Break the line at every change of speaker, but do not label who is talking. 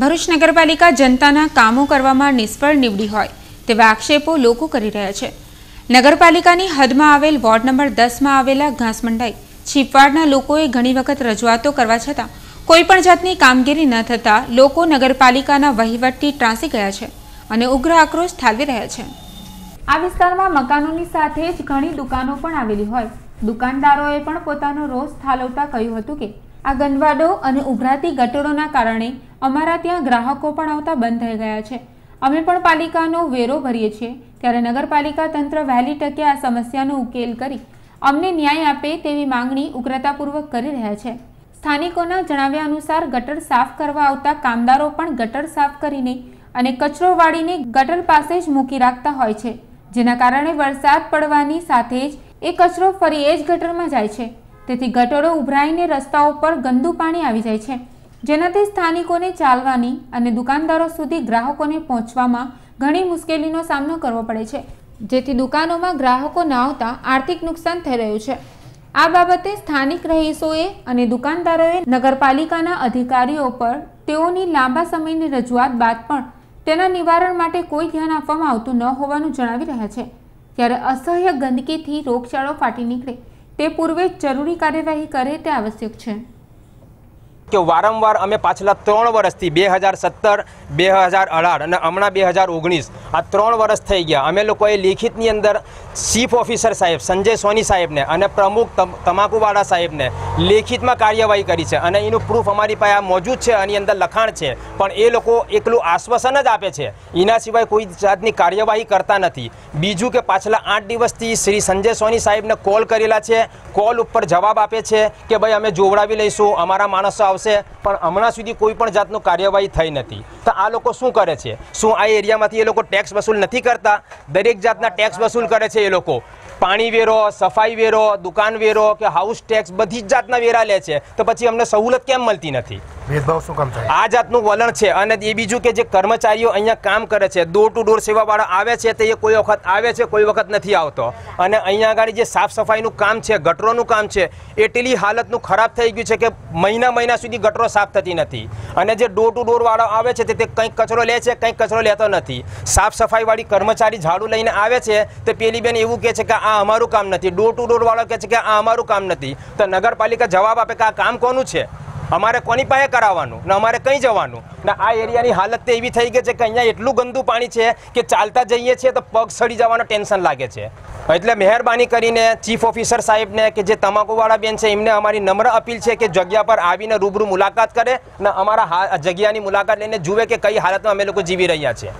ભરૂચ નગરપાલિકા જનતાના કામો કરવામાં નિષ્ફળ નીવડી હોય તેવા આક્ષેપો લોકો કરી રહ્યા છે નગરપાલિકાની હદમાં આવેલ વોર્ડ નંબર દસમાં આવેલા ઘાસમંડાઈ છીપવાડના લોકોએ ઘણી વખત રજૂઆતો કરવા છતાં કોઈપણ જાતની કામગીરી ન થતાં લોકો નગરપાલિકાના વહીવટથી ત્રાસી ગયા છે અને ઉગ્ર આક્રોશ ઠાલવી રહ્યા છે આ વિસ્તારમાં મકાનોની સાથે જ ઘણી દુકાનો પણ આવેલી હોય દુકાનદારોએ પણ પોતાનો રોષ ઠાલવતા કહ્યું હતું કે આ ગંદવાડો અને ઉભરાતી ગટરોના કારણે અમારા ત્યાં ગ્રાહકો પણ આવતા બંધ થઈ ગયા છે અમે પણ પાલિકાનો વેરો ભરીએ છીએ ત્યારે નગરપાલિકા તંત્ર વહેલી તકે આ સમસ્યાનો ઉકેલ કરી અમને ન્યાય આપે તેવી માંગણી ઉગ્રતાપૂર્વક કરી રહ્યા છે સ્થાનિકોના જણાવ્યા અનુસાર ગટર સાફ કરવા આવતા કામદારો પણ ગટર સાફ કરીને અને કચરો વાળીને ગટર પાસે જ મૂકી રાખતા હોય છે જેના કારણે વરસાદ પડવાની સાથે જ એ કચરો ફરી એ જ ગટરમાં જાય છે તેથી ગટરો ઉભરાઈને રસ્તાઓ પર ગંદુ પાણી આવી જાય છે જેનાથી સ્થાનિકોને ચાલવાની અને દુકાનદારો સુધી ગ્રાહકોને પહોંચવામાં ઘણી મુશ્કેલીનો સામનો કરવો પડે છે જેથી દુકાનોમાં ગ્રાહકો ન આવતા આર્થિક નુકસાન થઈ રહ્યું છે આ બાબતે સ્થાનિક રહીશોએ અને દુકાનદારોએ નગરપાલિકાના અધિકારીઓ પર તેઓની લાંબા સમયની રજૂઆત બાદ પણ તેના નિવારણ માટે કોઈ ધ્યાન આપવામાં આવતું ન હોવાનું જણાવી રહ્યા છે ત્યારે અસહ્ય ગંદકીથી રોગચાળો ફાટી નીકળે તે પૂર્વે જરૂરી કાર્યવાહી કરે તે આવશ્યક છે
કે વારંવાર અમે પાછલા ત્રણ વર્ષથી બે હજાર સત્તર બે હજાર અઢાર અને હમણાં બે હજાર ઓગણીસ આ ત્રણ વર્ષ થઈ ગયા અમે લોકોએ લિખિતની અંદર ચીફ ઓફિસર સાહેબ સંજય સોની સાહેબને અને પ્રમુખ તમાકુવાળા સાહેબને લેખિતમાં કાર્યવાહી કરી છે અને એનું પ્રૂફ અમારી પાસે મોજૂદ છે એની અંદર લખાણ છે પણ એ લોકો એકલું આશ્વાસન જ આપે છે એના સિવાય કોઈ જાતની કાર્યવાહી કરતા નથી બીજું કે પાછલા આઠ દિવસથી શ્રી સંજય સોની સાહેબને કોલ કરેલા છે કોલ ઉપર જવાબ આપે છે કે ભાઈ અમે જોવડાવી લઈશું અમારા માણસો આવશે પણ હમણાં સુધી કોઈ પણ જાતનું કાર્યવાહી થઈ નથી તો આ લોકો શું કરે છે શું આ એરિયામાંથી એ લોકો ટેક્સ વસૂલ નથી કરતા દરેક જાતના ટેક્સ વસૂલ કરે છે એ લોકો પાણી વેરો સફાઈ વેરો દુકાન વેરો કે હાઉસ ટેક્સ બધી જ જાતના વેરા લે છે તો પછી અમને સહુલત કેમ મળતી નથી ભેદભાવ શું કામ થાય આ જાતનું વલણ છે અને એ બીજું કે જે કર્મચારીઓ અહીંયા કામ કરે છે ડોર ટુ ડોર સેવાવાળા આવે છે તે એ કોઈ વખત આવે છે કોઈ વખત નથી આવતો અને અહીંયા આગળ જે સાફ સફાઈનું કામ છે ગટરોનું કામ છે એટલી હાલતનું ખરાબ થઈ ગયું છે કે મહિના મહિના સુધી ગટરો સાફ થતી નથી અને જે ડોર ટુ ડોરવાળો આવે છે તે કંઈક કચરો લે છે કંઈક કચરો લેતો નથી સાફ સફાઈવાળી કર્મચારી ઝાડુ લઈને આવે છે તે પેલી બેન એવું કહે છે કે આ અમારું કામ નથી ડોર ટુ ડોરવાળો કહે છે કે આ અમારું કામ નથી તો નગરપાલિકા જવાબ આપે કે આ કામ કોનું છે અમારે કોની પાસે કરાવવાનું ને અમારે કંઈ જવાનું ને આ એરિયાની હાલત તો એવી થઈ ગઈ છે કે અહીંયા એટલું ગંદુ પાણી છે કે ચાલતા જઈએ છીએ તો પગ સડી જવાનો ટેન્શન લાગે છે એટલે મહેરબાની કરીને ચીફ ઓફિસર સાહેબને કે જે તમાકુવાળા બેન છે એમને અમારી નમ્ર અપીલ છે કે જગ્યા પર આવીને રૂબરૂ મુલાકાત કરે ને અમારા જગ્યાની મુલાકાત લઈને જુએ કે કઈ હાલતમાં અમે લોકો જીવી રહ્યા છીએ